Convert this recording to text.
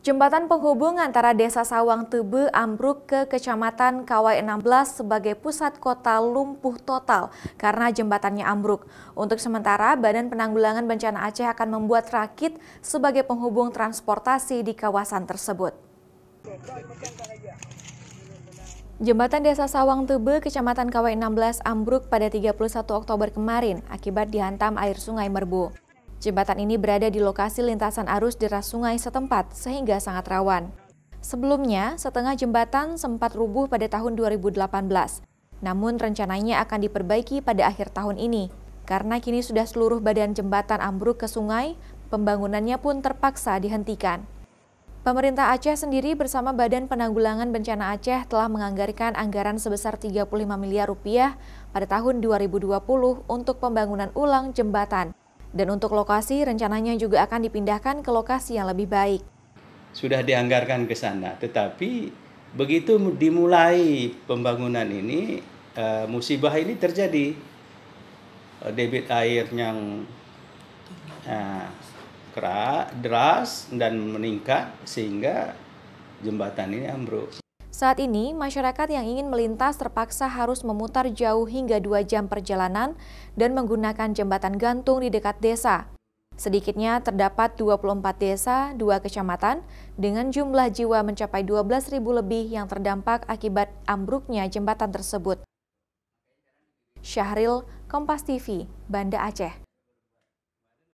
Jembatan penghubung antara Desa Sawang Tebe ambruk ke Kecamatan Kawai 16 sebagai pusat kota lumpuh total karena jembatannya ambruk. Untuk sementara, Badan Penanggulangan Bencana Aceh akan membuat rakit sebagai penghubung transportasi di kawasan tersebut. Jembatan Desa Sawang Tebe, Kecamatan Kawai 16 ambruk pada 31 Oktober kemarin akibat dihantam air sungai Merbu. Jembatan ini berada di lokasi lintasan arus deras sungai setempat sehingga sangat rawan. Sebelumnya, setengah jembatan sempat rubuh pada tahun 2018. Namun rencananya akan diperbaiki pada akhir tahun ini. Karena kini sudah seluruh badan jembatan ambruk ke sungai, pembangunannya pun terpaksa dihentikan. Pemerintah Aceh sendiri bersama Badan Penanggulangan Bencana Aceh telah menganggarkan anggaran sebesar 35 miliar rupiah pada tahun 2020 untuk pembangunan ulang jembatan dan untuk lokasi, rencananya juga akan dipindahkan ke lokasi yang lebih baik. Sudah dianggarkan ke sana, tetapi begitu dimulai pembangunan ini, eh, musibah ini terjadi. Eh, debit air yang eh, keras, deras, dan meningkat sehingga jembatan ini ambruk. Saat ini, masyarakat yang ingin melintas terpaksa harus memutar jauh hingga dua jam perjalanan dan menggunakan jembatan gantung di dekat desa. Sedikitnya terdapat 24 desa, dua kecamatan, dengan jumlah jiwa mencapai ribu lebih yang terdampak akibat ambruknya jembatan tersebut. Syahril, Kompas TV, Banda Aceh.